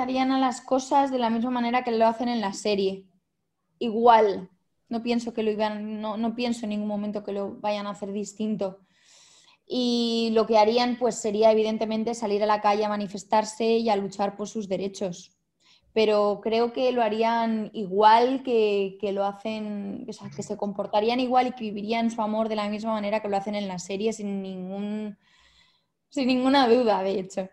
harían a las cosas de la misma manera que lo hacen en la serie. Igual. No pienso que lo iban, no, no pienso en ningún momento que lo vayan a hacer distinto. Y lo que harían, pues, sería evidentemente salir a la calle a manifestarse y a luchar por sus derechos. Pero creo que lo harían igual que, lo hacen, o sea, que se comportarían igual y que vivirían su amor de la misma manera que lo hacen en la serie, sin ningún, sin ninguna duda, de hecho.